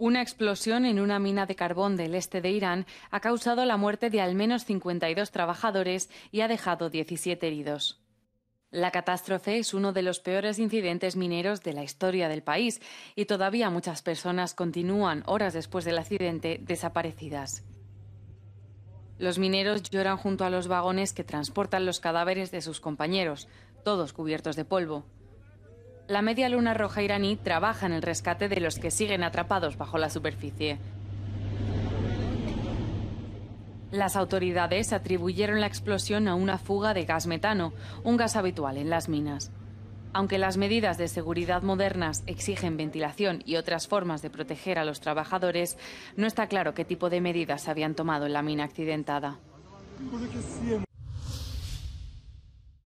Una explosión en una mina de carbón del este de Irán ha causado la muerte de al menos 52 trabajadores y ha dejado 17 heridos. La catástrofe es uno de los peores incidentes mineros de la historia del país y todavía muchas personas continúan, horas después del accidente, desaparecidas. Los mineros lloran junto a los vagones que transportan los cadáveres de sus compañeros, todos cubiertos de polvo la media luna roja iraní trabaja en el rescate de los que siguen atrapados bajo la superficie. Las autoridades atribuyeron la explosión a una fuga de gas metano, un gas habitual en las minas. Aunque las medidas de seguridad modernas exigen ventilación y otras formas de proteger a los trabajadores, no está claro qué tipo de medidas se habían tomado en la mina accidentada.